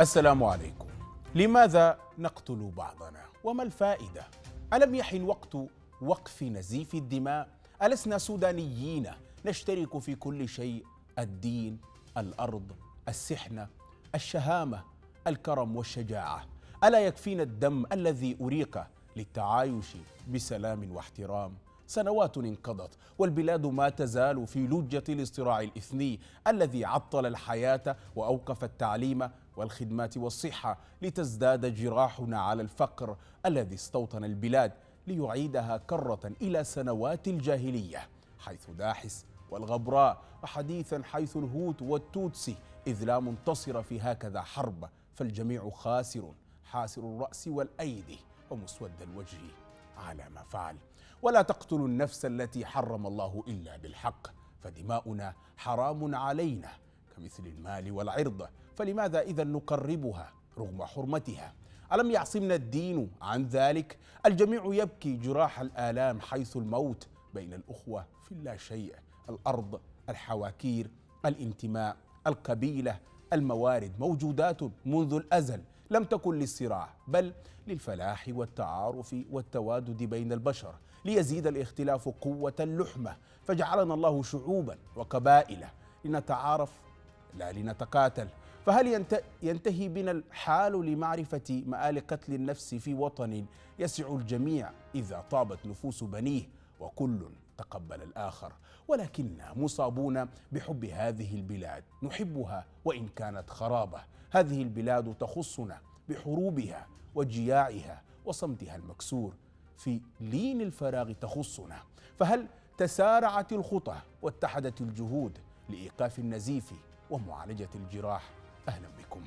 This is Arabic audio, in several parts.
السلام عليكم لماذا نقتل بعضنا وما الفائده الم يحن وقت وقف نزيف الدماء السنا سودانيين نشترك في كل شيء الدين الارض السحنه الشهامه الكرم والشجاعه الا يكفينا الدم الذي اريق للتعايش بسلام واحترام سنوات انقضت والبلاد ما تزال في لجة الاصطراع الإثني الذي عطل الحياة وأوقف التعليم والخدمات والصحة لتزداد جراحنا على الفقر الذي استوطن البلاد ليعيدها كرة إلى سنوات الجاهلية حيث داحس والغبراء وحديثا حيث الهوت والتوتسي إذ لا منتصر في هكذا حرب فالجميع خاسر حاسر الرأس والأيدي ومسود الوجه على ما فعل ولا تقتلوا النفس التي حرم الله إلا بالحق فدماؤنا حرام علينا كمثل المال والعرض فلماذا إذا نقربها رغم حرمتها ألم يعصمنا الدين عن ذلك الجميع يبكي جراح الآلام حيث الموت بين الأخوة في لا شيء الأرض الحواكير الانتماء القبيلة الموارد موجودات منذ الأزل لم تكن للصراع بل للفلاح والتعارف والتوادد بين البشر ليزيد الاختلاف قوة اللحمة فجعلنا الله شعوبا وقبائل لنتعارف لا لنتقاتل فهل ينتهي بنا الحال لمعرفة مآل قتل النفس في وطن يسع الجميع إذا طابت نفوس بنيه وكل تقبل الآخر ولكننا مصابون بحب هذه البلاد نحبها وإن كانت خرابة هذه البلاد تخصنا بحروبها وجياعها وصمتها المكسور في لين الفراغ تخصنا فهل تسارعت الخطى واتحدت الجهود لإيقاف النزيف ومعالجة الجراح أهلا بكم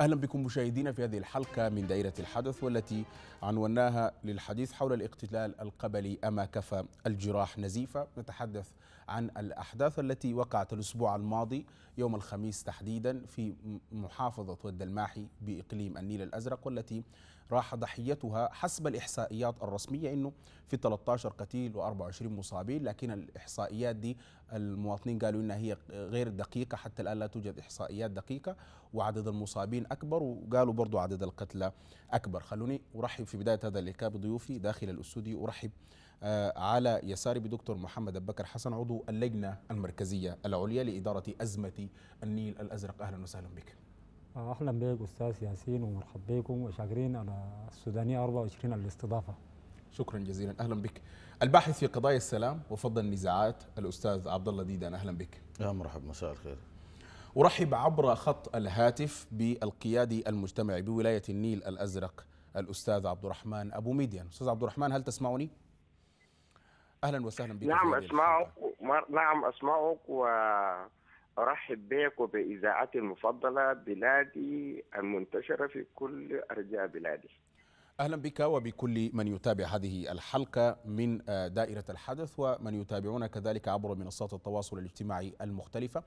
أهلا بكم مشاهدينا في هذه الحلقة من دائرة الحدث والتي عنوناها للحديث حول الاقتتال القبلي أما كفى الجراح نزيفة نتحدث عن الأحداث التي وقعت الأسبوع الماضي يوم الخميس تحديدا في محافظة ود الماحي بإقليم النيل الأزرق والتي راح ضحيتها حسب الإحصائيات الرسمية أنه في 13 قتيل و24 مصابين لكن الإحصائيات دي المواطنين قالوا أنها هي غير دقيقة حتى الآن لا توجد إحصائيات دقيقة وعدد المصابين أكبر وقالوا برضو عدد القتلى أكبر خلوني أرحب في بداية هذا اللقاء بضيوفي داخل الأستوديو أرحب آه، على يساري بدكتور محمد بكر حسن عضو اللجنة المركزية العليا لإدارة أزمة النيل الأزرق أهلا وسهلا بك آه، أهلا بك أستاذ ياسين ومرحب بكم وشاكرين على السودانية 24 الاستضافة شكرا جزيلا اهلا بك الباحث في قضايا السلام وفض النزاعات الاستاذ عبد الله ديدان اهلا بك يا مرحب مساء الخير ارحب عبر خط الهاتف بالقيادي المجتمعي بولايه النيل الازرق الاستاذ عبد الرحمن ابو ميديان استاذ عبد الرحمن هل تسمعني اهلا وسهلا بك نعم اسمعك نعم اسمعك وارحب بك وباذاعتي المفضله بلادي المنتشره في كل ارجاء بلادي اهلا بك وبكل من يتابع هذه الحلقه من آه، دائره الحدث ومن يتابعونا كذلك عبر منصات التواصل الاجتماعي المختلفه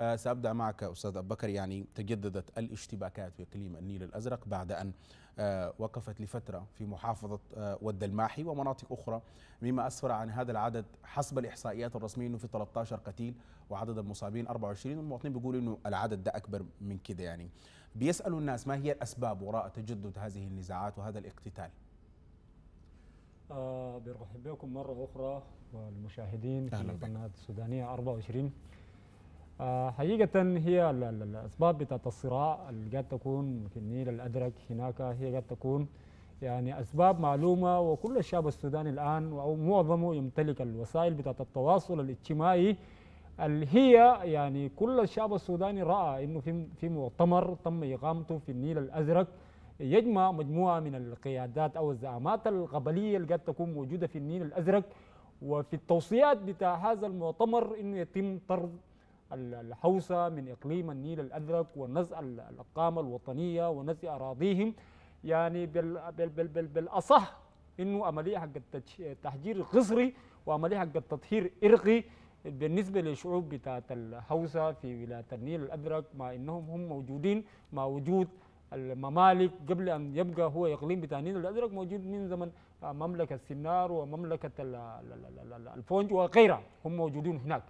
آه، سأبدأ معك أستاذ أبو بكر يعني تجددت الاشتباكات في إقليم النيل الأزرق بعد أن آه، وقفت لفترة في محافظة آه، ود الماحي ومناطق أخرى مما أسفر عن هذا العدد حسب الإحصائيات الرسمية أنه في 13 قتيل وعدد المصابين 24 والمواطنين بيقولوا أنه العدد ده أكبر من كده يعني بيسألوا الناس ما هي الأسباب وراء تجدد هذه النزاعات وهذا الاقتتال آه برحب بكم مرة أخرى والمشاهدين في قناة السودانية 24 آه، حقيقة هي الأسباب بتاعت الصراع اللي قد تكون في النيل الأدرك هناك هي قد تكون يعني أسباب معلومة وكل الشعب السوداني الآن أو معظمه يمتلك الوسائل بتاعت التواصل الاجتماعي اللي هي يعني كل الشعب السوداني رأى إنه في في مؤتمر تم إقامته في النيل الأزرق يجمع مجموعة من القيادات أو الزعامات القبلية اللي قد تكون موجودة في النيل الأزرق وفي التوصيات بتاع هذا المؤتمر إنه يتم طرد الحوسة من إقليم النيل الأزرق ونزع الأقامة الوطنية ونزع أراضيهم يعني بالأصح إنه عملية حق التحجير قصري وعملية حق التطهير إرقي بالنسبة للشعوب بتاعت الحوسة في ولاية النيل الأزرق مع إنهم هم موجودين مع وجود الممالك قبل أن يبقى هو إقليم بتاع النيل الأزرق موجود من زمن آه، مملكة سنار ومملكة الفونج وغيرها هم موجودين هناك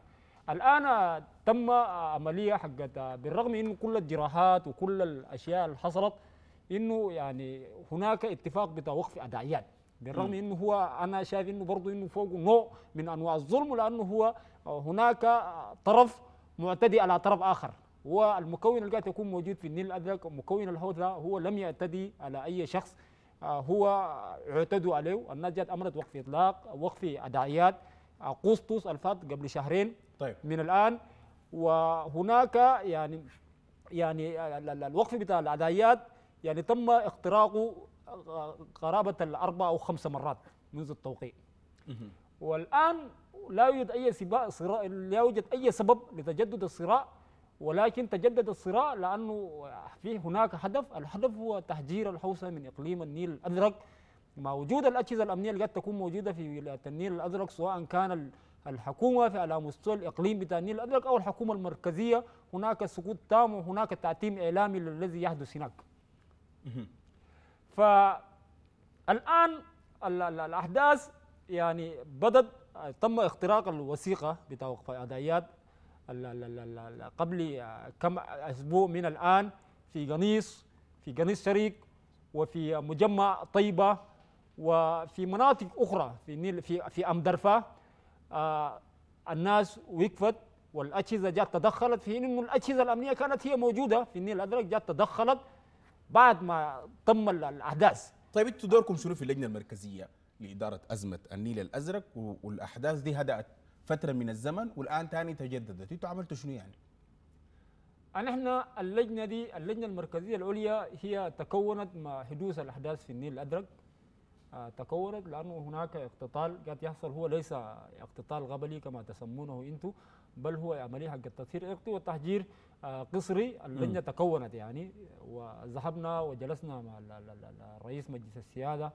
الان تم عمليه حقت بالرغم انه كل الجراحات وكل الاشياء اللي حصلت انه يعني هناك اتفاق بتاع وقف ادعيات بالرغم انه هو انا شايف انه برضه انه فوق نوع من انواع الظلم لانه هو هناك طرف معتدي على طرف اخر والمكون اللي قاعد يكون موجود في النيل الازرق مكون الحوثة هو لم يعتدي على اي شخص هو اعتدوا عليه الناس جات امرت وقف اطلاق وقف ادعيات اغسطس الفات قبل شهرين طيب. من الان وهناك يعني يعني الوقف بتاع العدائيات يعني تم اختراقه قرابه الاربع او خمس مرات منذ التوقيع والان لا يوجد اي صراع لا يوجد اي سبب لتجدد الصراع ولكن تجدد الصراع لانه في هناك هدف الهدف هو تهجير الحوثه من اقليم النيل الازرق وجود الأجهزة الأمنية اللي قد تكون موجودة في النيل الأزرق سواء كان الحكومة في على مستوى الإقليم بتاع النيل الأزرق أو الحكومة المركزية هناك سقوط تام وهناك تعتيم إعلامي للذي يحدث هناك فالآن الأحداث يعني بدت تم اختراق الوثيقة بتاع وقف قبل كم أسبوع من الآن في قنيص في قنيص شريك وفي مجمع طيبة وفي مناطق أخرى في النيل في في أمدرفا آه الناس وقفت والأجهزة جات تدخلت في إنه الأجهزة الأمنية كانت هي موجودة في النيل الأزرق جات تدخلت بعد ما تم الأحداث طيب أنتوا دوركم شنو في اللجنة المركزية لإدارة أزمة النيل الأزرق والأحداث دي هدأت فترة من الزمن والآن ثاني تجددت أنتوا عملتوا شنو يعني؟ نحن اللجنة دي اللجنة المركزية العليا هي تكونت مع حدوث الأحداث في النيل الأزرق تكورت لأنه هناك اقتتال قد يحصل هو ليس اقتتال غبلي كما تسمونه أنتم بل هو عملية حق التطهير إرقي والتحجير آه، قصري اللجنة تكونت يعني وذهبنا وجلسنا مع الرئيس مجلس السيادة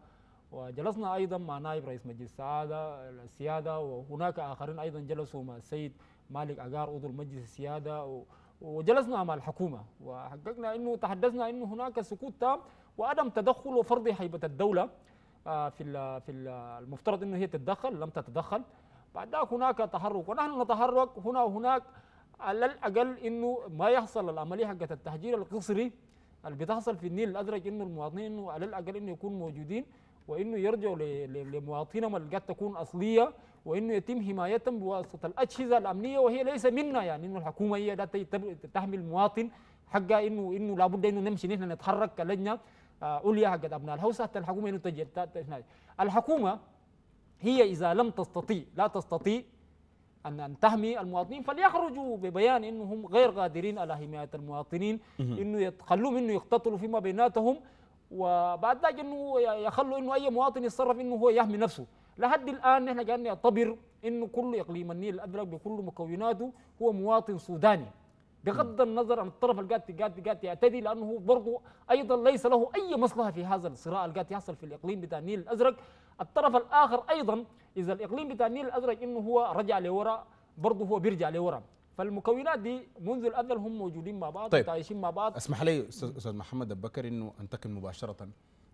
وجلسنا أيضا مع نائب رئيس مجلس السعادة السيادة وهناك آخرين أيضا جلسوا مع السيد مالك أجار عضو مجلس السيادة وجلسنا مع الحكومة وحققنا أنه تحدثنا أنه هناك سكوت تام وعدم تدخل وفرض هيبة الدولة آه، في في المفترض انه هي تتدخل لم تتدخل بعد ذلك هناك تحرك ونحن نتحرك هنا وهناك على الاقل انه ما يحصل العمليه حقت التهجير القسري اللي بتحصل في النيل الازرق انه المواطنين انه على الاقل انه يكونوا موجودين وانه يرجعوا لمواطنهم اللي قد تكون اصليه وانه يتم حمايتهم بواسطه الاجهزه الامنيه وهي ليس منا يعني انه الحكومه هي تحمي المواطن حقها انه انه لابد انه نمشي نحن نتحرك كلجنه عليا حق ابناء الهوسة الحكومه انه تجل الحكومه هي اذا لم تستطيع لا تستطيع ان ان تحمي المواطنين فليخرجوا ببيان انهم غير قادرين على حمايه المواطنين انه يخلوهم انه يقتتلوا فيما بيناتهم وبعد ذلك انه يخلوا انه اي مواطن يتصرف انه هو يحمي نفسه لحد الان نحن قاعدين نعتبر انه كل اقليم النيل الازرق بكل مكوناته هو مواطن سوداني بغض النظر عن الطرف القاتل قاعد قاعد يعتدي لانه هو برضه ايضا ليس له اي مصلحه في هذا الصراع اللي قاعد يحصل في الاقليم بتاع النيل الازرق، الطرف الاخر ايضا اذا الاقليم بتاع النيل الازرق انه هو رجع لورا برضه هو بيرجع لورا، فالمكونات دي منذ الازل هم موجودين مع بعض طيب. عايشين مع بعض اسمح لي استاذ محمد البكري انه انتقل مباشره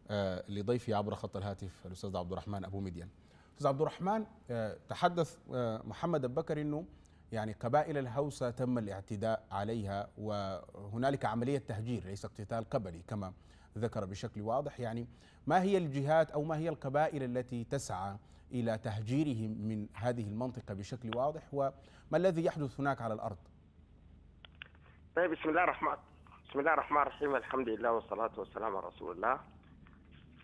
آه لضيفي عبر خط الهاتف الاستاذ عبد الرحمن ابو مديان استاذ عبد الرحمن آه تحدث آه محمد البكري انه يعني قبائل الهوسة تم الاعتداء عليها وهنالك عملية تهجير ليس اقتتال قبلي كما ذكر بشكل واضح يعني ما هي الجهات أو ما هي القبائل التي تسعى إلى تهجيرهم من هذه المنطقة بشكل واضح وما الذي يحدث هناك على الأرض طيب بسم الله الرحمن بسم الله الرحمن الرحيم الحمد لله والصلاة والسلام على رسول الله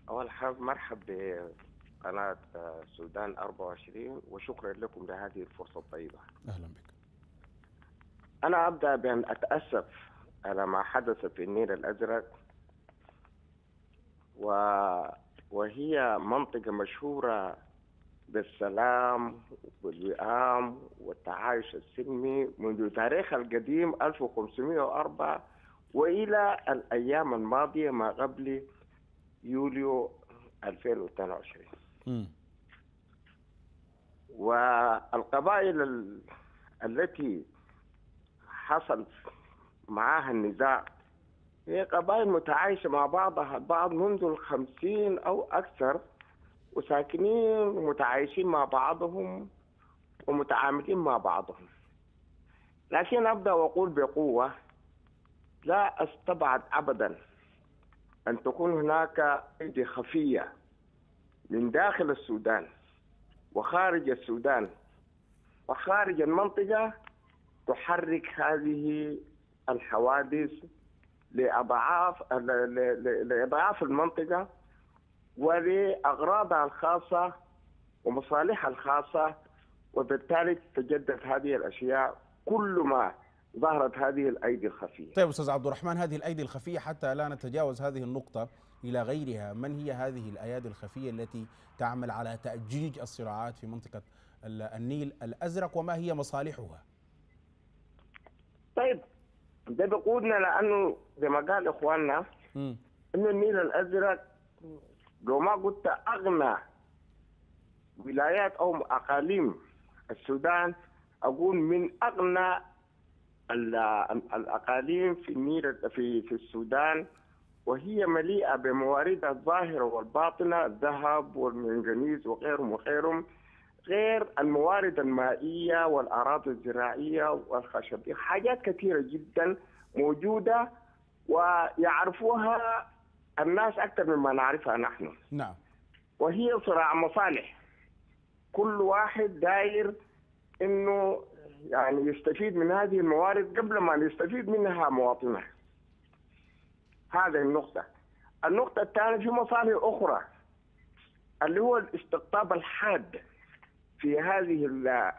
أول حاجة مرحب قناة السودان آه، 24 وشكرا لكم لهذه الفرصة الطيبة أهلا بك أنا أبدأ بأن أتأسف على ما حدث في النيل الأزرق و... وهي منطقة مشهورة بالسلام والوئام والتعايش السلمي منذ تاريخها القديم 1504 وإلى الأيام الماضية ما قبل يوليو 2022 والقبائل التي حصل معها النزاع هي قبائل متعايشة مع بعضها البعض منذ الخمسين أو أكثر وساكنين ومتعايشين مع بعضهم ومتعاملين مع بعضهم لكن أبدأ وأقول بقوة لا أستبعد أبدا أن تكون هناك أيدي خفية من داخل السودان وخارج السودان وخارج المنطقة تحرك هذه الحوادث لأضعاف لأضعاف المنطقة ولأغراضها الخاصة ومصالحها الخاصة وبالتالي تتجدد هذه الأشياء كل ما ظهرت هذه الايدي الخفيه. طيب استاذ عبد الرحمن هذه الايدي الخفيه حتى لا نتجاوز هذه النقطه الى غيرها، من هي هذه الايادي الخفيه التي تعمل على تاجيج الصراعات في منطقه النيل الازرق وما هي مصالحها؟ طيب ده بقودنا لانه زي ما قال اخواننا انه النيل الازرق لو ما قلت اغنى ولايات او اقاليم السودان اقول من اغنى الاقاليم في النيل في في السودان وهي مليئه بمواردها الظاهره والباطنه الذهب والمنغنيز وغيرهم وغيرهم غير الموارد المائيه والاراضي الزراعيه والخشبيه حاجات كثيره جدا موجوده ويعرفوها الناس اكثر مما نعرفها نحن نعم وهي صراع مصالح كل واحد داير انه يعني يستفيد من هذه الموارد قبل ما يستفيد منها مواطنه هذه النقطة النقطة الثانية في مصالح أخرى اللي هو الاستقطاب الحاد في هذه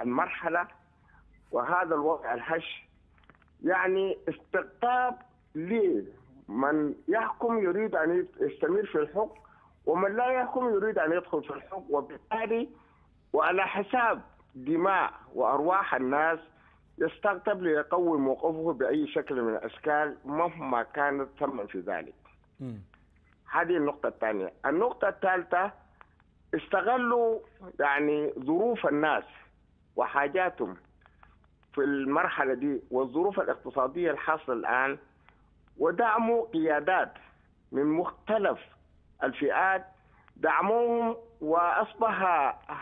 المرحلة وهذا الوضع الهش يعني استقطاب لمن يحكم يريد أن يستمر في الحكم ومن لا يحكم يريد أن يدخل في الحكم وبالتالي وعلى حساب دماء وأرواح الناس يستقطب ليقوي موقفه بأي شكل من الأشكال مهما كانت ثم في ذلك هذه النقطة الثانية النقطة الثالثة استغلوا يعني ظروف الناس وحاجاتهم في المرحلة دي والظروف الاقتصادية الحاصلة الآن ودعموا قيادات من مختلف الفئات دعموهم وأصبح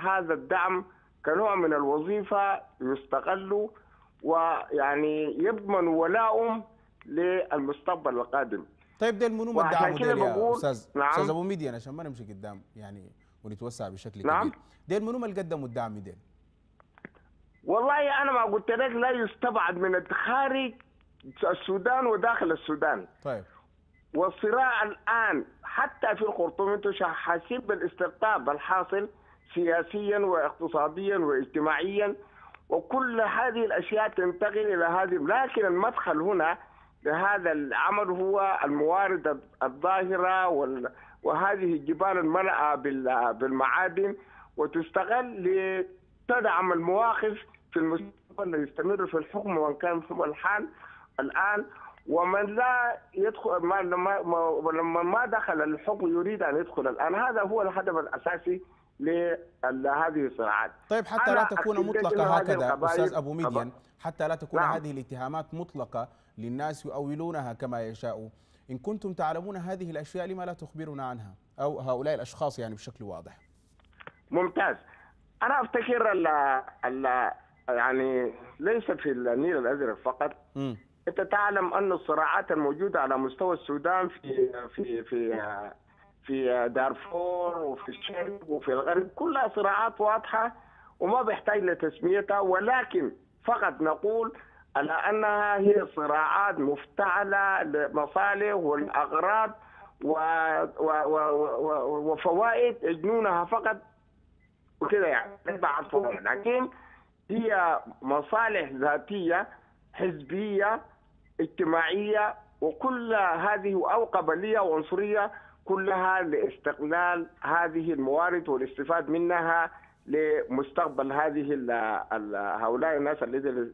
هذا الدعم كنوع من الوظيفة يستغلوا ويعني يضمن ولائهم للمستقبل القادم طيب ده المنومة الدعم يا أستاذ نعم. أستاذ أبو ميديان عشان ما نمشي قدام يعني ونتوسع بشكل نعم. كبير ده المنومة اللي قدموا الدعم ده والله أنا ما قلت لك لا يستبعد من خارج السودان وداخل السودان طيب والصراع الآن حتى في الخرطوم أنتم حاسين بالاستقطاب الحاصل سياسيا واقتصاديا واجتماعيا وكل هذه الاشياء تنتقل الى هذه لكن المدخل هنا لهذا العمل هو الموارد الظاهره وال... وهذه الجبال الملأة بالمعادن وتستغل لتدعم المواقف في المستقبل ليستمر في الحكم وان كان هو الحال الان ومن لا يدخل ما لما ما دخل الحكم يريد ان يدخل الان هذا هو الهدف الاساسي لهذه الصراعات طيب حتى لا تكون مطلقة هكذا أستاذ أبو ميديان حتى لا تكون نعم. هذه الاتهامات مطلقة للناس يؤولونها كما يشاءوا إن كنتم تعلمون هذه الأشياء لما لا تخبرنا عنها أو هؤلاء الأشخاص يعني بشكل واضح ممتاز أنا أفتكر ال ال يعني ليس في النيل الأزرق فقط م. أنت تعلم أن الصراعات الموجودة على مستوى السودان في في في في دارفور وفي الشرق وفي الغرب كلها صراعات واضحة وما بيحتاج لتسميتها ولكن فقط نقول على أنها هي صراعات مفتعلة لمصالح والأغراض و... و... و... وفوائد يجنونها فقط وكذا يعني بعد فوائد لكن هي مصالح ذاتية حزبية اجتماعية وكل هذه أو قبلية وعنصرية كلها لاستقلال هذه الموارد والاستفاد منها لمستقبل هذه الـ الـ هؤلاء الناس الذين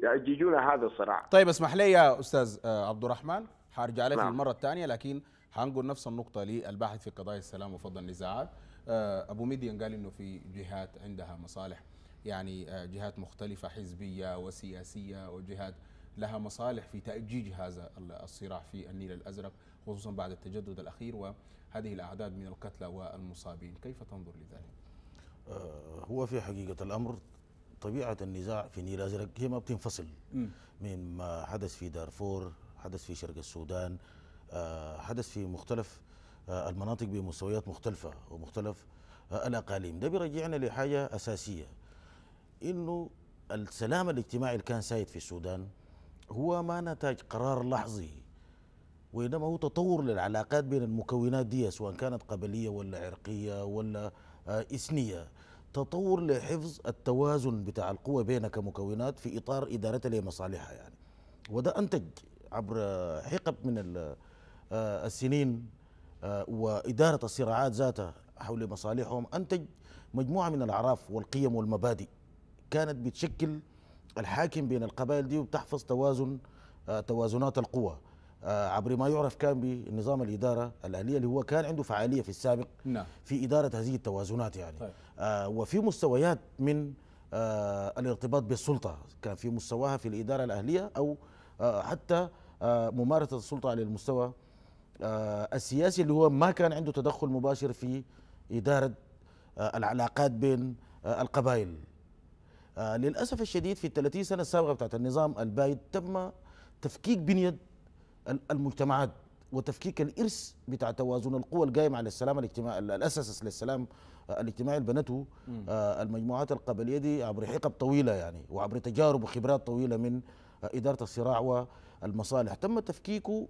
يأججون هذا الصراع طيب اسمح لي يا استاذ آه، عبد الرحمن حارجع لك نعم. المره الثانيه لكن هنقول نفس النقطه للباحث في قضايا السلام وفض النزاعات آه، ابو ميديان قال انه في جهات عندها مصالح يعني آه، جهات مختلفه حزبيه وسياسيه وجهات لها مصالح في تأجيج هذا الصراع في النيل الازرق خصوصا بعد التجدد الأخير وهذه الأعداد من القتلى والمصابين كيف تنظر لذلك؟ آه، هو في حقيقة الأمر طبيعة النزاع في نيل أزرق هي ما بتنفصل مما حدث في دارفور حدث في شرق السودان آه، حدث في مختلف آه، المناطق بمستويات مختلفة ومختلف الأقاليم ده بيرجعنا لحاجة أساسية إنه السلام الاجتماعي اللي كان سايد في السودان هو ما نتاج قرار لحظي وإنما هو تطور للعلاقات بين المكونات دي سواء كانت قبلية ولا عرقية ولا إثنية آه، تطور لحفظ التوازن بتاع القوة بينها كمكونات في إطار إدارتها لمصالحها يعني وده أنتج عبر حقب من آه، السنين آه، وإدارة الصراعات ذاتها حول مصالحهم أنتج مجموعة من الأعراف والقيم والمبادئ كانت بتشكل الحاكم بين القبائل دي وبتحفظ توازن توازنات القوى آه، عبر ما يعرف كان بنظام الإدارة الأهلية اللي هو كان عنده فعالية في السابق نعم. في إدارة هذه التوازنات يعني طيب. آه وفي مستويات من آه الارتباط بالسلطة كان في مستواها في الإدارة الأهلية أو آه حتى آه ممارسة السلطة على المستوى آه السياسي اللي هو ما كان عنده تدخل مباشر في إدارة آه العلاقات بين آه القبائل آه للأسف الشديد في ال 30 سنة السابقة بتاعت النظام البايد تم تفكيك بنية المجتمعات وتفكيك الارث بتاع توازن القوى القائم على السلام الاجتماعي الاساس للسلام آه، الاجتماعي اللي بنته آه، المجموعات القبليه دي عبر حقب طويله يعني وعبر تجارب وخبرات طويله من آه، اداره الصراع والمصالح تم تفكيكه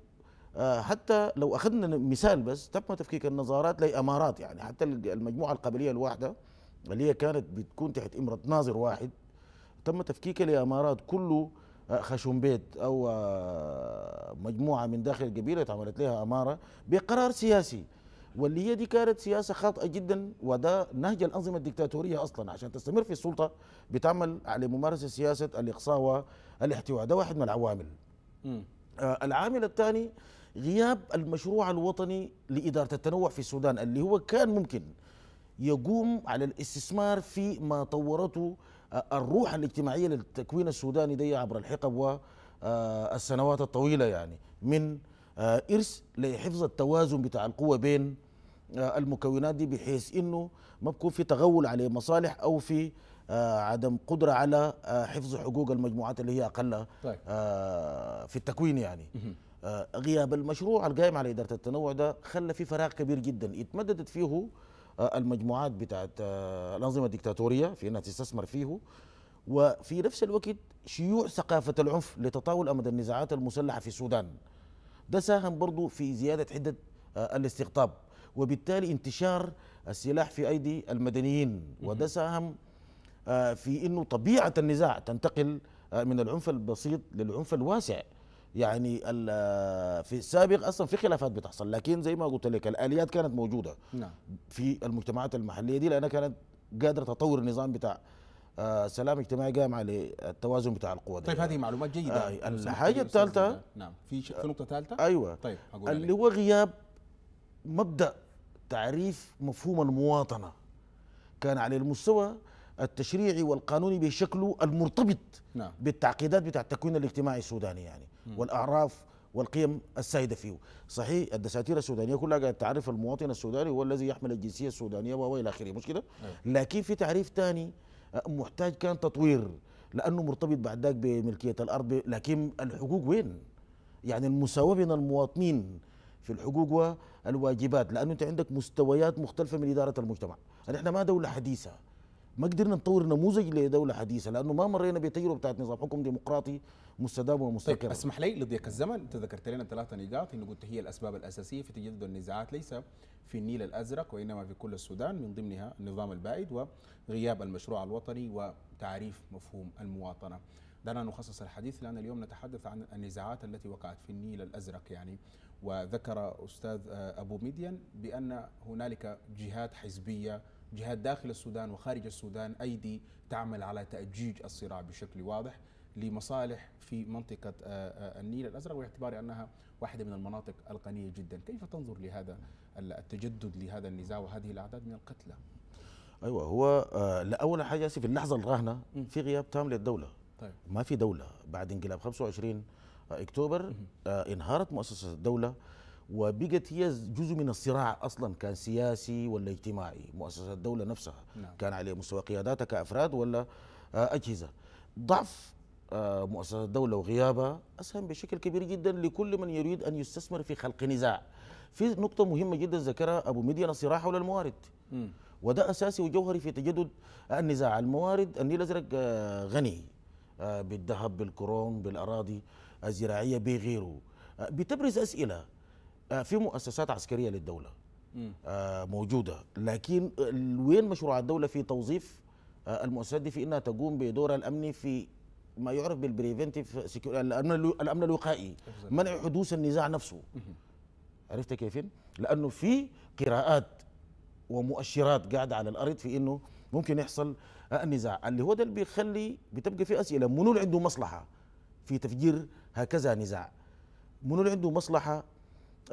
حتى لو اخذنا مثال بس تم تفكيك النظارات لامارات يعني حتى المجموعه القبليه الواحده اللي هي كانت بتكون تحت امره ناظر واحد تم تفكيكها لامارات كله خشوم بيت او آه، مجموعه من داخل القبيله اتعملت لها اماره بقرار سياسي واللي هي دي كانت سياسه خاطئه جدا وده نهج الانظمه الدكتاتوريه اصلا عشان تستمر في السلطه بتعمل على ممارسه سياسه الاقصاء والاحتواء ده واحد من العوامل. آه العامل الثاني غياب المشروع الوطني لاداره التنوع في السودان اللي هو كان ممكن يقوم على الاستثمار في ما طورته الروح الاجتماعية للتكوين السوداني دي عبر الحقب والسنوات آه، الطويلة يعني من آه، إرث لحفظ التوازن بتاع القوة بين آه، المكونات دي بحيث إنه ما بكون في تغول على مصالح أو في عدم قدرة على حفظ حقوق المجموعات اللي هي أقل طيب. في التكوين يعني غياب المشروع القائم على إدارة التنوع ده خلى في فراغ كبير جدا اتمددت فيه آه، المجموعات بتاعت آه، الأنظمة الدكتاتورية في أنها تستثمر فيه وفي نفس الوقت شيوع ثقافة العنف لتطاول أمد النزاعات المسلحة في السودان ده ساهم برضو في زيادة حدة آه، الاستقطاب وبالتالي انتشار السلاح في أيدي المدنيين وده ساهم في أنه طبيعة النزاع تنتقل من العنف البسيط للعنف الواسع يعني في السابق اصلا في خلافات بتحصل لكن زي ما قلت لك الاليات كانت موجوده نعم. في المجتمعات المحليه دي لانها كانت قادره تطور النظام بتاع آه، سلام اجتماعي قام على التوازن بتاع القوى طيب هذه معلومات جيده آه الحاجه الثالثه نعم في في نقطه ثالثه ايوه طيب أقول اللي هو غياب مبدا تعريف مفهوم المواطنه كان على المستوى التشريعي والقانوني بشكله المرتبط نعم. بالتعقيدات بتاع التكوين الاجتماعي السوداني يعني والاعراف والقيم السائده فيه صحيح الدساتير السودانيه كلها قاعد تعرف المواطن السوداني هو الذي يحمل الجنسيه السودانيه والى اخره مش كده نعم. لكن في تعريف ثاني آه، محتاج كان تطوير لانه مرتبط بعد ذاك بملكيه الارض لكن الحقوق وين يعني المساواه بين المواطنين في الحقوق والواجبات لانه انت عندك مستويات مختلفه من اداره المجتمع نحن يعني ما دوله حديثه ما قدرنا نطور نموذج لدوله حديثه لانه ما مرينا بتجربه بتاعت نظام حكم ديمقراطي مستدام ومستقر طيب اسمح لي لضيق الزمن انت ذكرت لنا ثلاثه نقاط انه قلت هي الاسباب الاساسيه في تجدد النزاعات ليس في النيل الازرق وانما في كل السودان من ضمنها النظام البائد وغياب المشروع الوطني وتعريف مفهوم المواطنه دعنا نخصص الحديث لان اليوم نتحدث عن النزاعات التي وقعت في النيل الازرق يعني وذكر استاذ ابو ميديان بان هنالك جهات حزبيه جهات داخل السودان وخارج السودان أيدي تعمل على تأجيج الصراع بشكل واضح لمصالح في منطقة آه، آه، النيل الأزرق باعتبار أنها واحدة من المناطق الغنية جدا كيف تنظر لهذا التجدد لهذا النزاع وهذه الأعداد من القتلى أيوة هو آه، لأول حاجة في اللحظة الراهنة في غياب تام للدولة طيب. ما في دولة بعد انقلاب 25 اكتوبر انهارت مؤسسة الدولة وبقت هي جزء من الصراع اصلا كان سياسي ولا اجتماعي مؤسسه الدوله نفسها نعم. كان على مستوى قياداتها كافراد ولا آه، اجهزه ضعف آه، مؤسسه الدوله وغيابها اسهم بشكل كبير جدا لكل من يريد ان يستثمر في خلق نزاع في نقطه مهمه جدا ذكرها ابو مدين الصراع حول الموارد م. وده اساسي وجوهري في تجدد النزاع الموارد النيل الازرق آه، غني بالذهب بالكروم بالاراضي الزراعيه بغيره بتبرز اسئله آه، في مؤسسات عسكريه للدوله آه، موجوده لكن وين مشروع الدوله في توظيف آه، المؤسسات دي في انها تقوم بدورها الامني في ما يعرف بالبريفنتيف الامن الوقائي منع حدوث النزاع نفسه عرفت كيف لانه في قراءات ومؤشرات قاعده على الارض في انه ممكن يحصل النزاع اللي هو ده اللي بيخلي بتبقى في اسئله منو اللي عنده مصلحه في تفجير هكذا نزاع منو اللي عنده مصلحه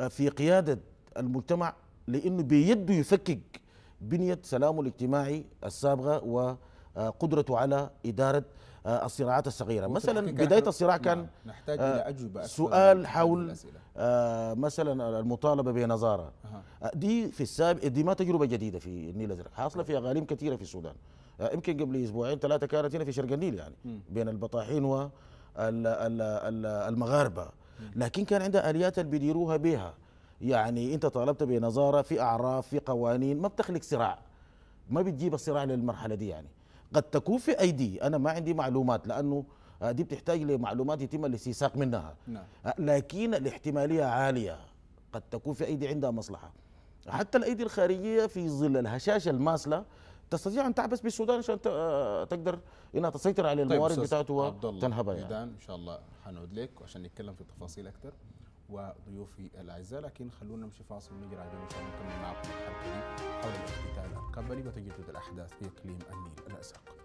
في قيادة المجتمع لأنه بيده يفكك بنية سلامه الاجتماعي السابقة وقدرته على إدارة آه، الصراعات الصغيرة مثلا بداية الصراع كان نعم، نحتاج آه، إلى أجوبة سؤال حول آه، مثلا المطالبة بنظارة دي في السابق دي ما تجربة جديدة في النيل الأزرق حاصلة في أغاليم كثيرة في السودان يمكن قبل أسبوعين ثلاثة كانت هنا في شرق النيل يعني بين البطاحين والمغاربة لكن كان عندها اليات اللي بيديروها بها يعني انت طالبت بنظاره في اعراف في قوانين ما بتخلق صراع ما بتجيب الصراع للمرحله دي يعني قد تكون في ايدي انا ما عندي معلومات لانه دي بتحتاج لمعلومات يتم الاستيثاق منها نعم. لكن الاحتماليه عاليه قد تكون في ايدي عندها مصلحه حتى الايدي الخارجيه في ظل الهشاشه الماسله تستطيع ان تعبث بالسودان عشان آه، تقدر انها تسيطر على طيب، الموارد طيب بتاعته وتنهبها يعني ان شاء الله حنعود لك عشان نتكلم في تفاصيل اكثر وضيوفي الاعزاء لكن خلونا نمشي فاصل ونرجع عشان نكمل معكم الحلقه دي حول الاحتلال القبلي وتجدد الاحداث في اقليم النيل الازرق.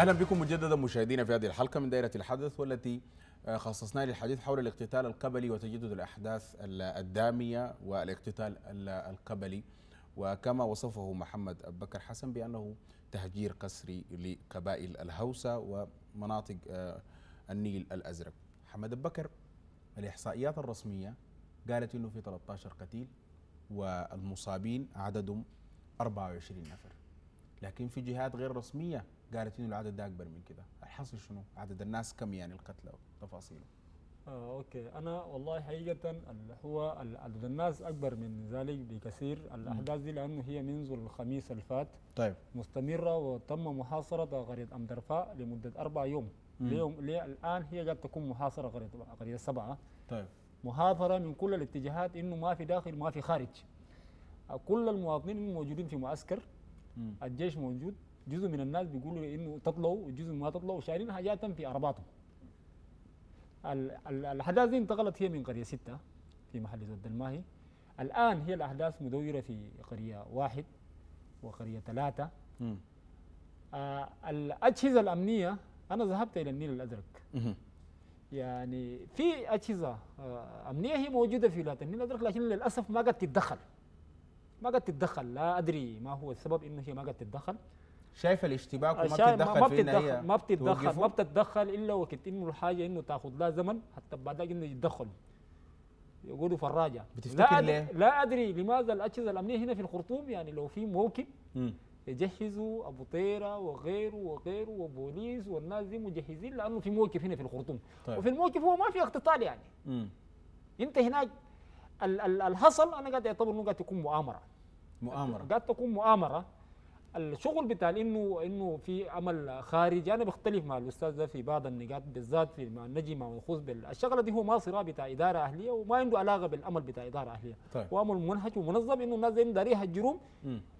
اهلا بكم مجددا مشاهدينا في هذه الحلقه من دائره الحدث والتي آه، خصصناها للحديث حول الاقتتال القبلي وتجدد الاحداث الداميه والاقتتال القبلي وكما وصفه محمد بكر حسن بانه تهجير قسري لقبائل الهوسه ومناطق آه، النيل الازرق. محمد بكر الاحصائيات الرسميه قالت انه في 13 قتيل والمصابين عددهم 24 نفر. لكن في جهات غير رسميه قالت انه العدد ده اكبر من كده الحصل شنو عدد الناس كم يعني القتلى تفاصيله آه اوكي انا والله حقيقه هو عدد الناس اكبر من ذلك بكثير الاحداث دي لانه هي منذ الخميس الفات طيب مستمره وتم محاصره قريه امدرفاء لمده اربع يوم اليوم الان هي قد تكون محاصره قريه قريه سبعه طيب محاصره من كل الاتجاهات انه ما في داخل ما في خارج كل المواطنين موجودين في معسكر الجيش موجود جزء من الناس بيقولوا انه تطلعوا وجزء ما تطلعوا شايلين حاجات في ارباطهم الاحداث دي انتقلت هي من قريه سته في محل زد الماهي الان هي الاحداث مدوره في قريه واحد وقريه ثلاثه آه الاجهزه الامنيه انا ذهبت الى النيل الازرق يعني في اجهزه آه امنيه هي موجوده في ولايه النيل الازرق لكن للاسف ما قد تتدخل ما قد تتدخل لا ادري ما هو السبب انه هي ما قد تتدخل شايفه الاشتباك وما بتتدخل ما بتتدخل ما بتتدخل ما بتتدخل الا وقت انه الحاجه انه تاخذ لها زمن حتى بعدين انه يتدخل يقولوا فراجة بتفتكر لا ليه؟ لا ادري لماذا الاجهزه الامنيه هنا في الخرطوم يعني لو في موكب يجهزوا ابو طيره وغيره وغيره وبوليس والناس دي مجهزين لانه في موكب هنا في الخرطوم طيب. وفي الموكب هو ما في اقتتال يعني م. انت هناك الحصل انا قاعد اعتبر انه قاعد تكون مؤامره مؤامره قاعد تكون مؤامره الشغل بتاع انه انه في عمل خارجي انا بختلف مع الاستاذ ده في بعض النقاط بالذات في النجمه والخوص بالشغله دي هو ما صراع بتاع اداره اهليه وما عنده علاقه بالامل بتاع اداره اهليه طيب. وامل منهج ومنظم انه الناس دي داريها الجروم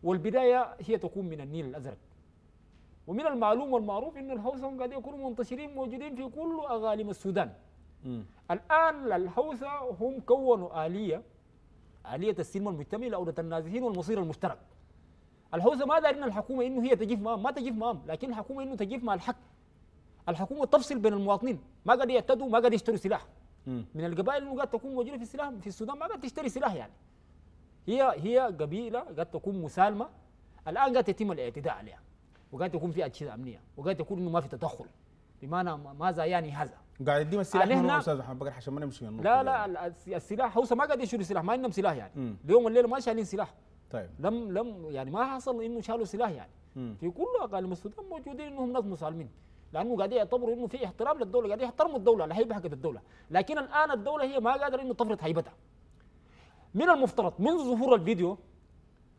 والبدايه هي تكون من النيل الازرق ومن المعلوم والمعروف انه الهوسه قاعد يكونوا منتشرين موجودين في كل اغاليم السودان م. الان الهوسه هم كونوا اليه اليه السلم المجتمعي لعوده النازحين والمصير المشترك الحوزه ما دارين الحكومة إنه هي تجيف معهم ما تجيف معهم لكن الحكومة إنه تجيف مع الحق الحكومة تفصل بين المواطنين ما قد يعتدوا ما قد يشتروا سلاح من القبائل اللي قد تكون موجودة في السلاح في السودان ما قد تشتري سلاح يعني هي هي قبيلة قد تكون مسالمة الآن قد يتم الاعتداء عليها وقد تكون في أجهزة أمنية وقد تكون إنه ما في تدخل بمعنى ماذا يعني هذا قاعد يديهم السلاح من استاذ محمد بكر عشان ما نمشي لا لا السلاح هوسه ما قاعد يشيلوا سلاح ما عندهم سلاح يعني م. اليوم والليله ما شايلين سلاح طيب لم لم يعني ما حصل انه شالوا سلاح يعني مم. في كل اقاليم السودان موجودين انهم ناس مسالمين لانه قاعدين يعتبروا انه في احترام للدوله قاعدين يحترموا الدوله الهيبه حقت الدوله لكن الان الدوله هي ما قادره انه تفرض هيبتها من المفترض من ظهور الفيديو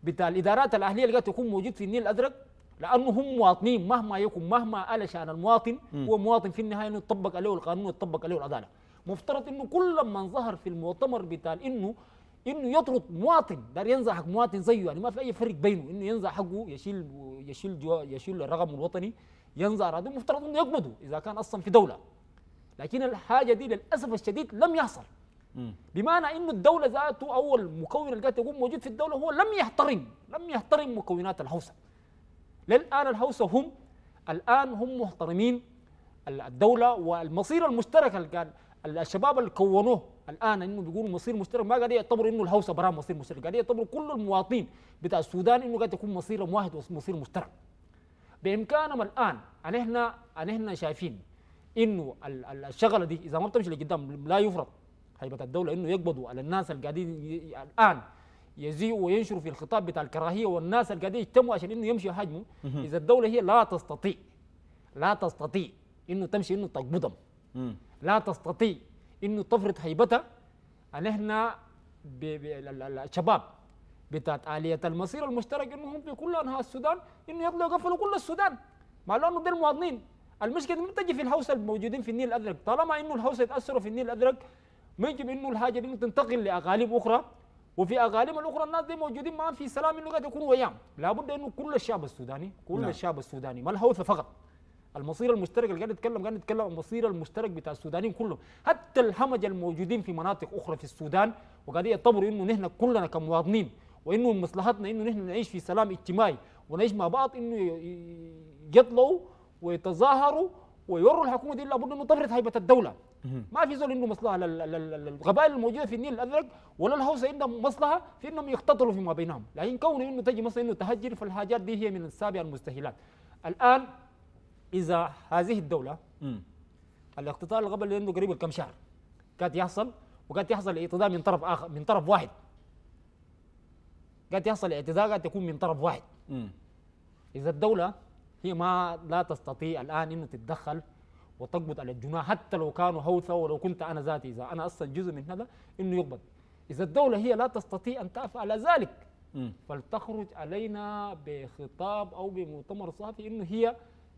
بتاع الادارات الاهليه اللي قاعد تكون موجود في النيل الازرق لانه هم مواطنين مهما يكن مهما قال شان المواطن مم. هو مواطن في النهايه انه يطبق عليه القانون يطبق عليه العداله مفترض انه كل من ظهر في المؤتمر بتاع انه انه يطرد مواطن دار ينزع حق مواطن زيه يعني ما في اي فرق بينه انه ينزع حقه يشيل يشيل يشيل الرقم الوطني ينزع هذا المفترض انه يقبضه اذا كان اصلا في دوله لكن الحاجه دي للاسف الشديد لم يحصل بمعنى انه الدوله ذاته اول مكون اللي يقوم موجود في الدوله هو لم يحترم لم يحترم مكونات الهوسه للان الهوسه هم الان هم محترمين الدوله والمصير المشترك اللي كان الشباب اللي كونوه الان انه بيقولوا مصير مشترك ما قاعد يعتبروا انه الهوسه برا مصير مشترك قاعد يعتبروا كل المواطنين بتاع السودان انه قاعد يكون مصيرهم واحد ومصير مشترك بامكانهم الان ان احنا ان احنا شايفين انه الشغله دي اذا ما بتمشي لقدام لا يفرض هيبه الدوله انه يقبضوا على الناس اللي قاعدين الان يزيئوا وينشروا في الخطاب بتاع الكراهيه والناس اللي قاعدين يجتمعوا عشان انه يمشي هاجموا اذا الدوله هي لا تستطيع لا تستطيع انه تمشي انه تقبضهم لا تستطيع انه تفرض هيبتها ان احنا الشباب بتاعت آلية المصير المشترك انهم في كل انحاء السودان انه يقدروا يقفلوا كل السودان مع انه دي المواطنين المشكله ما تجي في الهوسه الموجودين في النيل الازرق طالما انه الهوسه يتاثروا في النيل الازرق ما يجب انه الحاجه دي تنتقل لاغاليب اخرى وفي اغاليب الاخرى الناس دي موجودين معاهم في سلام انه قاعد يكونوا وياهم لابد انه كل الشعب السوداني كل لا. نعم. الشعب السوداني ما الهوسه فقط المصير المشترك اللي قاعد نتكلم قاعد نتكلم عن المصير المشترك بتاع السودانيين كلهم حتى الهمج الموجودين في مناطق اخرى في السودان وقاعد يعتبروا انه نحن كلنا كمواطنين وانه من مصلحتنا انه نحن نعيش في سلام اجتماعي ونعيش مع بعض انه يطلعوا ويتظاهروا ويوروا الحكومه دي لابد انه تفرض هيبه الدوله ما في زول عنده مصلحه للقبائل الموجوده في النيل الازرق ولا الهوسه عندهم مصلحه في انهم يقتتلوا فيما بينهم لكن كونه انه تجي مثلا انه تهجر فالحاجات دي هي من السابع المستهلات الان اذا هذه الدوله الاقتتال الغبل اللي عنده قريب كم شهر كانت يحصل وكانت يحصل اعتداء من طرف اخر من طرف واحد قد يحصل اعتداء قد تكون من طرف واحد م. اذا الدوله هي ما لا تستطيع الان انه تتدخل وتقبض على الجماعه حتى لو كانوا هوثه ولو كنت انا ذاتي اذا انا اصلا جزء من هذا انه يقبض اذا الدوله هي لا تستطيع ان تفعل ذلك م. فلتخرج علينا بخطاب او بمؤتمر صحفي انه هي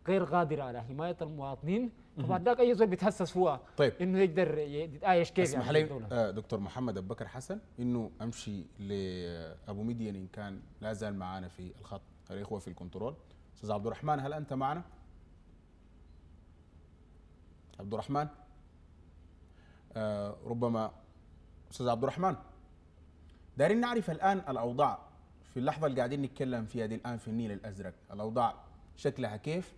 غير قادره على حمايه المواطنين طبعا ذاك اي زول بيتحسس هو طيب انه يقدر يتعايش كيف اسمح يعني لي آه، دكتور محمد ابو بكر حسن انه امشي لابو آه، مدين ان كان لا زال معانا في الخط الاخوه في الكنترول استاذ عبد الرحمن هل انت معنا؟ عبد الرحمن آه ربما استاذ عبد الرحمن دارين نعرف الان الاوضاع في اللحظه اللي قاعدين نتكلم فيها دي الان في النيل الازرق الاوضاع شكلها كيف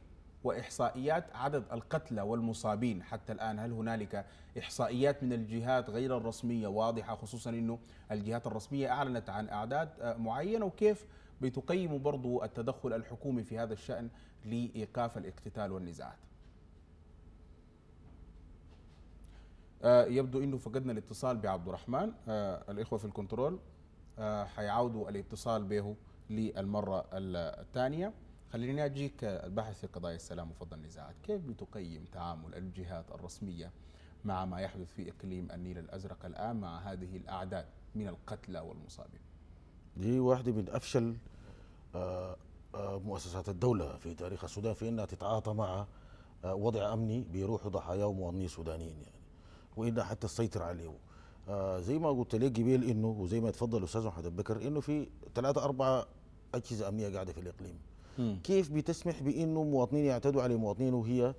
وإحصائيات عدد القتلى والمصابين حتى الآن هل هنالك إحصائيات من الجهات غير الرسمية واضحة خصوصا أنه الجهات الرسمية أعلنت عن أعداد آه، معينة وكيف بتقيم برضو التدخل الحكومي في هذا الشأن لإيقاف الاقتتال والنزاعات آه، يبدو انه فقدنا الاتصال بعبد الرحمن آه، الاخوه في الكنترول حيعاودوا الاتصال به للمره الثانيه خليني أجيك الباحث في قضايا السلام وفض النزاعات كيف بتقيم تعامل الجهات الرسمية مع ما يحدث في إقليم النيل الأزرق الآن مع هذه الأعداد من القتلى والمصابين دي واحدة من أفشل آه، آه، مؤسسات الدولة في تاريخ السودان في أنها تتعاطى مع آه، وضع أمني بيروح ضحاياه ومواطنين سودانيين يعني وإنها حتى تسيطر عليه زي ما قلت لك قبل انه وزي ما تفضل الاستاذ محمد بكر انه في ثلاثه اربعه اجهزه امنيه قاعده في الاقليم كيف بتسمح بانه مواطنين يعتدوا على مواطنين وهي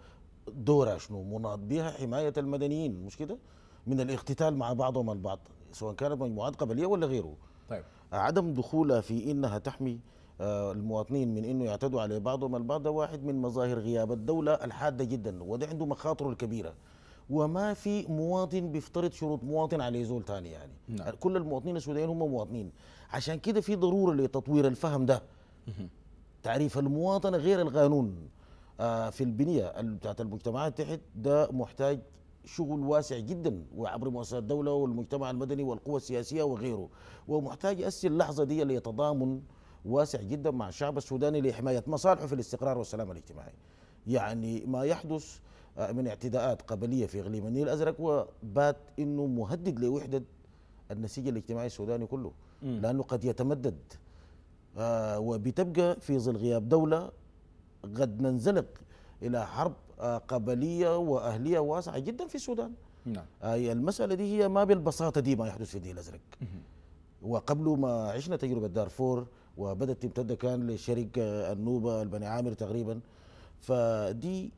دورها شنو مناط بها حمايه المدنيين مش كده من الاقتتال مع بعضهم البعض سواء كانت مجموعات قبليه ولا غيره طيب عدم دخولها في انها تحمي آه، المواطنين من انه يعتدوا على بعضهم البعض ده واحد من مظاهر غياب الدوله الحاده جدا وده عنده مخاطره الكبيره وما في مواطن بيفترض شروط مواطن على زول ثاني يعني نعم. كل المواطنين السودانيين هم مواطنين عشان كده في ضروره لتطوير الفهم ده تعريف المواطنه غير القانون آه، في البنيه بتاعت المجتمعات تحت ده محتاج شغل واسع جدا وعبر مؤسسات الدوله والمجتمع المدني والقوى السياسيه وغيره ومحتاج ياسس اللحظه دي ليتضامن واسع جدا مع الشعب السوداني لحمايه مصالحه في الاستقرار والسلام الاجتماعي. يعني ما يحدث آه، من اعتداءات قبليه في اقليم النيل الازرق وبات انه مهدد لوحده النسيج الاجتماعي السوداني كله لانه قد يتمدد آه، وبتبقى في ظل غياب دولة قد ننزلق إلى حرب آه، قبلية وأهلية واسعة جدا في السودان نعم. آه المسألة دي هي ما بالبساطة دي ما يحدث في النيل الأزرق وقبل ما عشنا تجربة دارفور وبدأت تمتد كان لشركة آه، النوبة البني عامر تقريبا فدي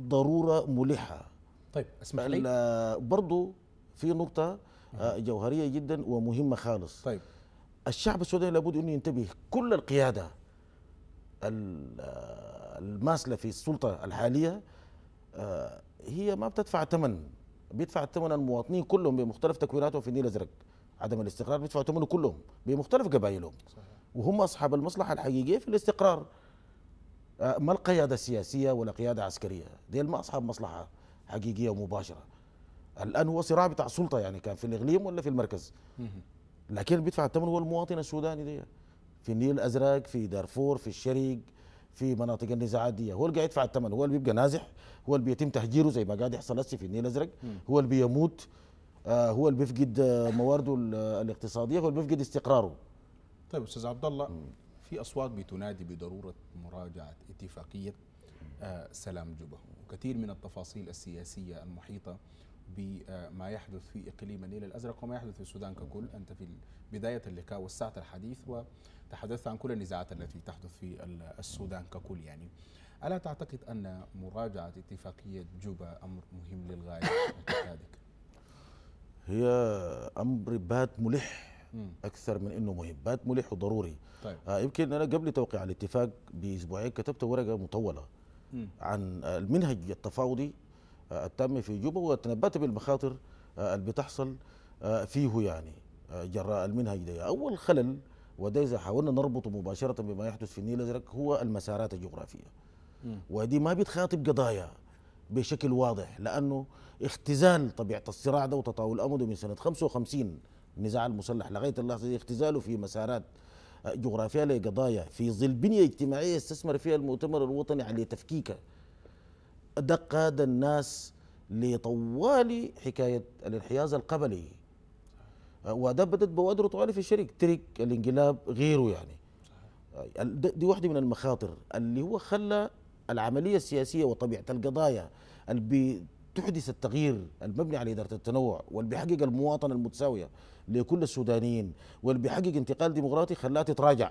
ضرورة ملحة طيب اسمح لي برضو في نقطة جوهرية جدا ومهمة خالص طيب الشعب السوداني لابد أن ينتبه كل القياده الماسله في السلطه الحاليه آه، هي ما بتدفع ثمن بيدفع ثمن المواطنين كلهم بمختلف تكويناتهم في النيل الازرق عدم الاستقرار بيدفعوا ثمنه كلهم بمختلف قبائلهم وهم اصحاب المصلحه الحقيقيه في الاستقرار آه، ما القياده السياسيه ولا قياده عسكريه ديل ما اصحاب مصلحه حقيقيه ومباشره الان هو صراع بتاع سلطه يعني كان في الاقليم ولا في المركز لكن اللي بيدفع الثمن هو المواطن السوداني ده في النيل الازرق في دارفور في الشرق في مناطق النزاعات دي هو اللي قاعد يدفع الثمن هو اللي بيبقى نازح هو اللي بيتم تهجيره زي ما قاعد يحصل هسه في النيل الازرق هو اللي بيموت آه هو اللي بيفقد آه، موارده الاقتصاديه هو اللي بيفقد استقراره طيب استاذ عبد الله في اصوات بتنادي بضروره مراجعه اتفاقيه آه سلام جوبا وكثير من التفاصيل السياسيه المحيطه بما يحدث في إقليم النيل الأزرق وما يحدث في السودان ككل أنت في بداية اللقاء وسعت الحديث وتحدثت عن كل النزاعات التي تحدث في السودان ككل يعني ألا تعتقد أن مراجعة اتفاقية جوبا أمر مهم للغاية اعتقادك؟ هي أمر بات ملح اكثر من انه مهم بات ملح وضروري طيب. آه يمكن انا قبل توقيع الاتفاق باسبوعين كتبت ورقه مطوله عن المنهج التفاوضي التامة في جوبا وتنبأت بالمخاطر آه، اللي بتحصل آه، فيه يعني آه، جراء المنهج ده أول خلل وده إذا حاولنا نربطه مباشرة بما يحدث في النيل الأزرق هو المسارات الجغرافية ودي ما بتخاطب قضايا بشكل واضح لأنه اختزال طبيعة الصراع ده وتطاول الامد من سنة 55 النزاع المسلح لغاية اللحظة دي اختزاله في مسارات جغرافية لقضايا في ظل بنية اجتماعية استثمر فيها المؤتمر الوطني على تفكيكه دقاد الناس لطوالي حكاية الانحياز القبلي وده بدت بوادره طوالي في الشريك ترك الانقلاب غيره يعني دي واحدة من المخاطر اللي هو خلى العملية السياسية وطبيعة القضايا اللي بتحدث التغيير المبني على إدارة التنوع واللي بيحقق المواطنة المتساوية لكل السودانيين واللي بيحقق انتقال ديمقراطي خلاه تتراجع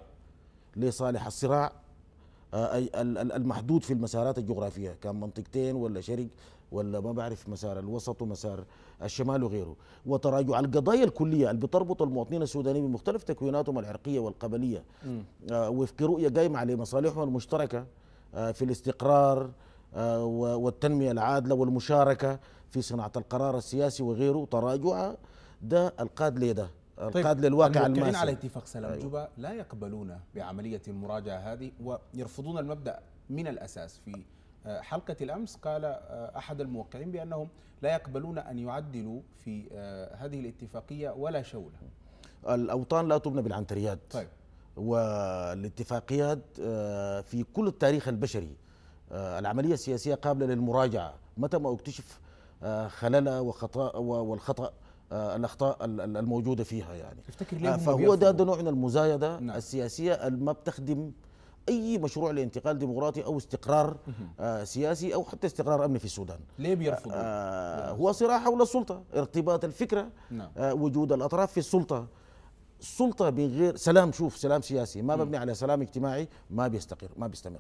لصالح الصراع آه، المحدود في المسارات الجغرافيه كان منطقتين ولا شرق ولا ما بعرف مسار الوسط ومسار الشمال وغيره وتراجع القضايا الكليه اللي بتربط المواطنين السودانيين بمختلف تكويناتهم العرقيه والقبليه آه، وفق رؤيه قائمه على مصالحهم المشتركه آه، في الاستقرار والتنميه العادله والمشاركه في صناعه القرار السياسي وغيره تراجع ده القاد لده طيب للواقع الماسي على اتفاق سلام أيوة. جوبا لا يقبلون بعملية المراجعة هذه ويرفضون المبدأ من الأساس في آه، حلقة الأمس قال آه، أحد الموقعين بأنهم لا يقبلون أن يعدلوا في آه، هذه الاتفاقية ولا شولة الأوطان لا تبنى بالعنتريات طيب. والاتفاقيات في كل التاريخ البشري العملية السياسية قابلة للمراجعة متى ما اكتشف خللها وخطأ والخطأ آه، الاخطاء الموجوده فيها يعني تفتكر آه، ليه فهو ده, ده نوع من المزايده نعم. السياسيه اللي ما بتخدم اي مشروع لانتقال ديمقراطي او استقرار آه سياسي او حتى استقرار امني في السودان ليه بيرفضوا آه نعم. هو صراع حول السلطه ارتباط الفكره نعم. آه وجود الاطراف في السلطه السلطه بغير سلام شوف سلام سياسي ما مبني على سلام اجتماعي ما بيستقر ما بيستمر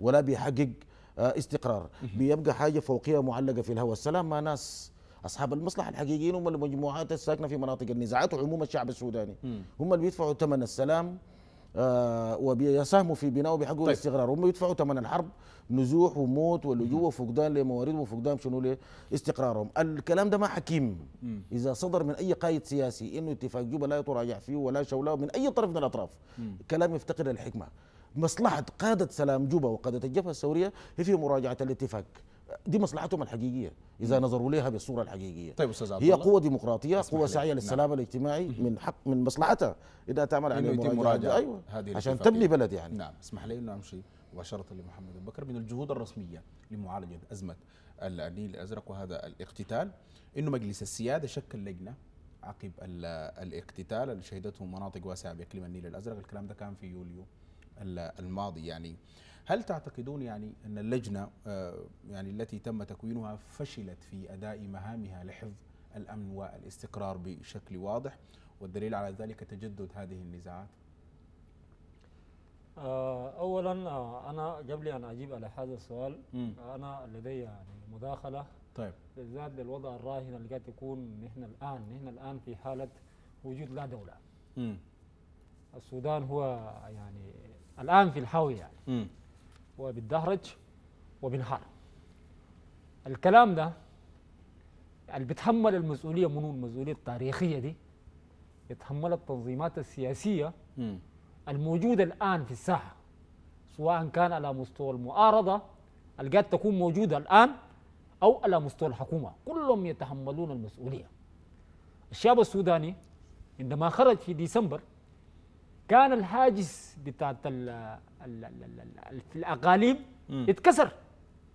ولا بيحقق آه، استقرار بيبقى حاجه فوقيه معلقه في الهواء السلام ما ناس اصحاب المصلحه الحقيقيين هم المجموعات الساكنه في مناطق النزاعات وعموم الشعب السوداني هم اللي بيدفعوا ثمن السلام آه وبيساهموا في بناء وبيحققوا طيب. الاستقرار هم يدفعوا ثمن الحرب نزوح وموت ولجوء وفقدان لموارد وفقدان شنو لاستقرارهم الكلام ده ما حكيم مم. اذا صدر من اي قائد سياسي انه اتفاق جوبا لا يتراجع فيه ولا شوله من اي طرف من الاطراف مم. كلام يفتقر للحكمه مصلحه قاده سلام جوبا وقاده الجبهه الثوريه هي في مراجعه الاتفاق دي مصلحتهم الحقيقيه اذا نظروا لها بالصوره الحقيقيه طيب استاذ هي قوه ديمقراطيه قوه سعيه للسلام نعم. الاجتماعي من حق من مصلحتها اذا تعمل عليه مراجعه ايوه هذه عشان تبني بلد يعني نعم اسمح لي انه امشي مباشره لمحمد ابو بكر من الجهود الرسميه لمعالجه ازمه النيل الازرق وهذا الاقتتال انه مجلس السياده شكل لجنه عقب الاقتتال اللي شهدته مناطق واسعه باقليم النيل الازرق الكلام ده كان في يوليو الماضي يعني هل تعتقدون يعني أن اللجنة آه، يعني التي تم تكوينها فشلت في أداء مهامها لحفظ الأمن والاستقرار بشكل واضح والدليل على ذلك تجدد هذه النزاعات آه، أولا آه، أنا قبل أن أجيب على هذا السؤال أنا لدي يعني مداخلة طيب بالذات للوضع الراهن اللي قاعد تكون نحن الآن نحن الآن في حالة وجود لا دولة م. السودان هو يعني الآن في الحاوية يعني م. وبيتدهرج وبنهار الكلام ده اللي بتحمل المسؤوليه منو المسؤوليه التاريخيه دي يتحملها التنظيمات السياسيه م. الموجوده الان في الساحه سواء كان على مستوى المعارضه اللي قد تكون موجوده الان او على مستوى الحكومه كلهم يتحملون المسؤوليه الشاب السوداني عندما خرج في ديسمبر كان الحاجز بتاعت الاقاليم اتكسر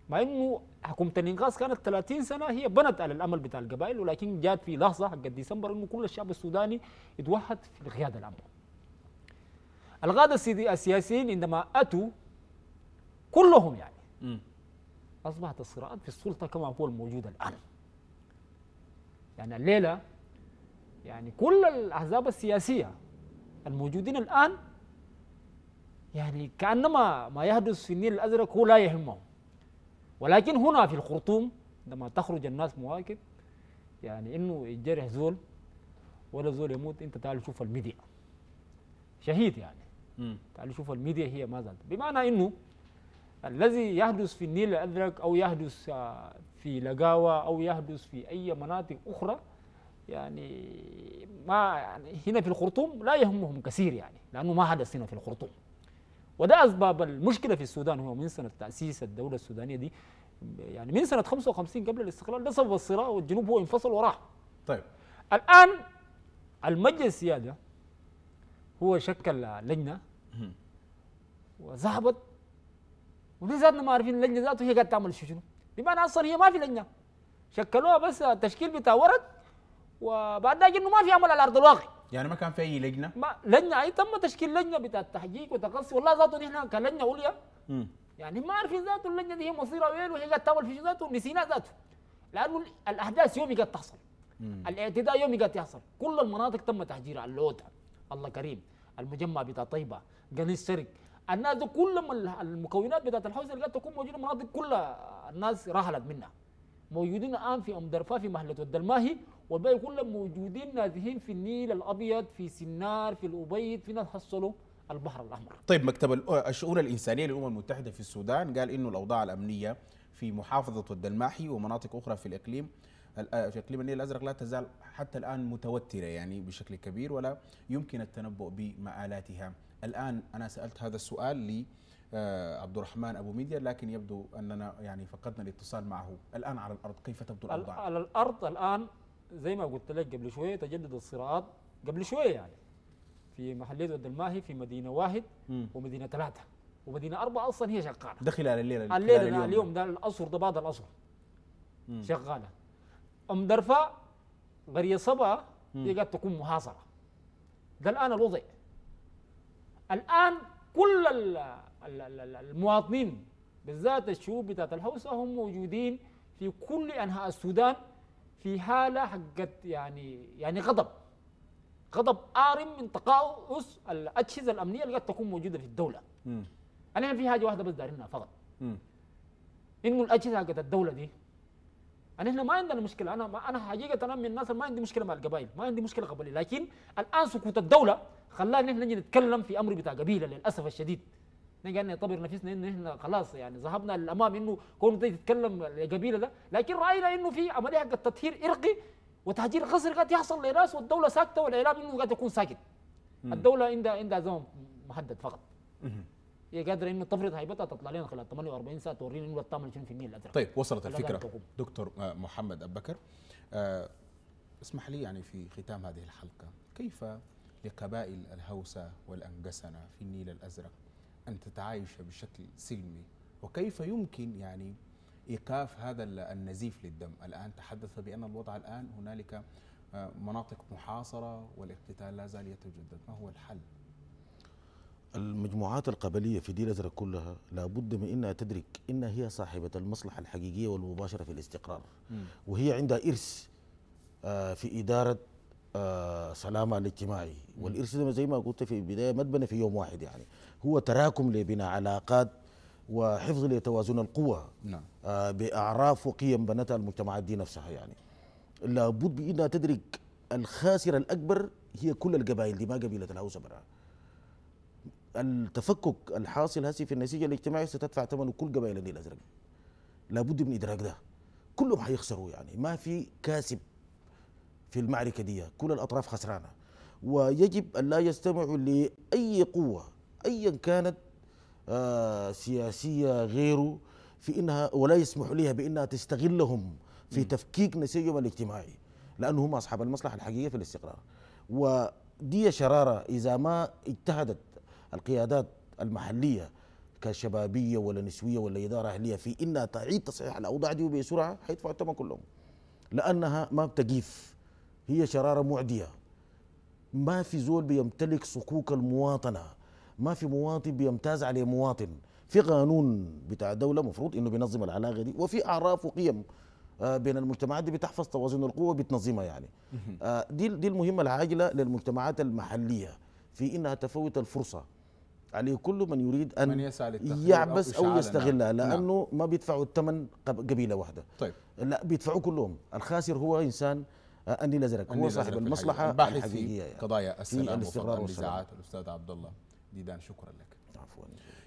مع انه حكومه الانقاذ كانت 30 سنه هي بنت على الامل بتاع القبائل ولكن جات في لحظه حق ديسمبر انه كل الشعب السوداني اتوحد في قياده الامر. القاده السياسيين عندما اتوا كلهم يعني اصبحت الصراعات في السلطه كما هو الموجود الان. يعني الليله يعني كل الاحزاب السياسيه الموجودين الآن يعني كأنما ما يحدث في النيل الأزرق هو لا يهمهم ولكن هنا في الخرطوم عندما تخرج الناس مواكب يعني إنه يجرح زول ولا زول يموت أنت تعال شوف الميديا شهيد يعني تعال شوف الميديا هي ما زالت بمعنى إنه الذي يحدث في النيل الأزرق أو يحدث في لقاوة أو يحدث في أي مناطق أخرى يعني ما يعني هنا في الخرطوم لا يهمهم كثير يعني لانه ما حدث هنا في الخرطوم وده اسباب المشكله في السودان هو من سنه تاسيس الدوله السودانيه دي يعني من سنه 55 قبل الاستقلال ده سبب الصراع والجنوب هو انفصل وراح طيب الان المجلس السياده هو شكل لجنه وذهبت ودي ذاتنا ما عارفين اللجنه ذاته هي قاعده تعمل شنو بمعنى اصلا هي ما في لجنه شكلوها بس التشكيل بتاع ورد وبعد ذلك انه ما في عمل على ارض الواقع يعني ما كان في اي لجنه؟ ما لجنه اي تم تشكيل لجنه بتاع تحقيق وتقصي والله ذاته نحن كلجنه عليا يعني ما عارفين ذاته اللجنه دي هي مصيرها وين وهي قاعد تعمل في ذاته نسينا ذاته لانه الاحداث يومي قاعد تحصل الاعتداء يومي قاعد يحصل كل المناطق تم تحجيرها اللوتا الله كريم المجمع بتاع طيبه قنيص سرق الناس دي كل المكونات بتاعت الحوزه اللي قاعد تكون موجوده المناطق كلها الناس رحلت منها موجودين الان في ام درفا في مهله الدلماهي والباقي كلهم موجودين نازحين في النيل الابيض في سنار في الابيض في ناس حصلوا البحر الاحمر طيب مكتب الشؤون الانسانيه للامم المتحده في السودان قال انه الاوضاع الامنيه في محافظه الدلماحي ومناطق اخرى في الاقليم آه، في اقليم النيل الازرق لا تزال حتى الان متوتره يعني بشكل كبير ولا يمكن التنبؤ بمآلاتها الان انا سالت هذا السؤال ل آه، عبد الرحمن ابو ميديا لكن يبدو اننا يعني فقدنا الاتصال معه الان على الارض كيف تبدو الاوضاع على الارض الان زي ما قلت لك قبل شويه تجدد الصراعات قبل شويه يعني في محليه ود الماهي في مدينه واحد مم. ومدينه ثلاثه ومدينه اربعه اصلا هي شغاله ده خلال الليله الليله اليوم, اليوم ده الاسر ده بعض الاسر شغاله ام درفا قريه صبا هي قد تكون محاصره ده الان الوضع الان كل المواطنين بالذات الشعوب بتاعت الحوسه هم موجودين في كل انحاء السودان في حاله حقت يعني يعني غضب غضب آرم من تقاوس الأجهزة الأمنية اللي قد تكون موجودة في الدولة أنا في حاجة واحدة بس دارينها فقط إنه الأجهزة حقت الدولة دي أنا هنا ما عندنا مشكلة أنا ما أنا حقيقة أنا من الناس ما عندي مشكلة مع القبائل ما عندي مشكلة قبلية لكن الآن سقوط الدولة خلانا نحن نجي نتكلم في أمر بتاع قبيلة للأسف الشديد نيجي يعني نعتبر نفسنا ان احنا خلاص يعني ذهبنا للامام انه كون تتكلم القبيله ده لكن راينا انه في عمليه حق التطهير ارقي وتهجير قصري قد يحصل لناس والدوله ساكته والاعلام انه قد يكون ساكت الدوله عندها عندها زمن محدد فقط هي قادره انه تفرض هيبتها تطلع لنا خلال 48 ساعه تورينا انه بتعمل 20% الازرق طيب وصلت الفكره دكتور آه، محمد ابو بكر أه اسمح لي يعني في ختام هذه الحلقه كيف لقبائل الهوسه والانجسنه في النيل الازرق أن تتعايش بشكل سلمي وكيف يمكن يعني إيقاف هذا النزيف للدم الآن تحدث بأن الوضع الآن هنالك آه، مناطق محاصرة والاقتتال لا زال يتجدد ما هو الحل؟ المجموعات القبلية في دير أزرق كلها لابد من أنها تدرك أن هي صاحبة المصلحة الحقيقية والمباشرة في الاستقرار م. وهي عندها إرث آه، في إدارة آه، سلامة الاجتماعي والإرث زي ما قلت في البداية ما تبنى في يوم واحد يعني هو تراكم لبناء علاقات وحفظ لتوازن القوى نعم. آه، بأعراف وقيم بنتها المجتمعات دي نفسها يعني لابد بأنها تدرك الخاسر الأكبر هي كل القبائل دي ما قبيلة الهوسة برا التفكك الحاصل هسي في النسيج الاجتماعي ستدفع ثمنه كل قبائل النيل الأزرق لابد من إدراك ده كلهم حيخسروا يعني ما في كاسب في المعركة دي كل الأطراف خسرانة ويجب أن لا يستمعوا لأي قوة أيا كانت آه، سياسية غيره في إنها ولا يسمحوا لها بأنها تستغلهم في تفكيك نسيجهم الاجتماعي لأنهم أصحاب المصلحة الحقيقية في الاستقرار ودي شرارة إذا ما اجتهدت القيادات المحلية كشبابية ولا نسوية ولا إدارة أهلية في إنها تعيد تصحيح الأوضاع دي وبسرعة حيدفعوا الثمن كلهم لأنها ما بتقيف هي شراره معديه ما في زول بيمتلك صكوك المواطنه ما في مواطن بيمتاز عليه مواطن في قانون بتاع دوله مفروض انه بينظم العلاقه دي وفي اعراف وقيم آه، بين المجتمعات دي بتحفظ توازن القوه بتنظمها يعني آه، دي دي المهمه العاجله للمجتمعات المحليه في انها تفوت الفرصه عليه كل من يريد ان من يسعى يعبس او, أو يستغلها نعم. لانه نعم. ما بيدفعوا الثمن قبيله واحده طيب لا بيدفعوا كلهم الخاسر هو انسان أني نزلك هو صاحب المصلحة الحقيقية, الحقيقية يعني قضايا السلام والاستقرار والنزاعات الأستاذ عبد الله ديدان شكرا لك عفوا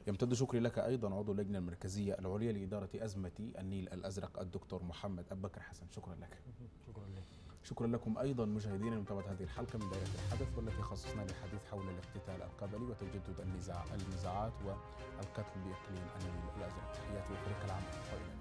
يمتد شكري لك أيضا عضو اللجنة المركزية العليا لإدارة أزمة النيل الأزرق الدكتور محمد أبو بكر حسن شكرا لك شكرا لك شكرا لكم ايضا مشاهدينا لمتابعه هذه الحلقه من دائره الحدث والتي خصصنا للحديث حول الاقتتال القبلي وتجدد النزاع النزاعات والقتل باقليم النيل الازرق تحياتي لفريق العمل والى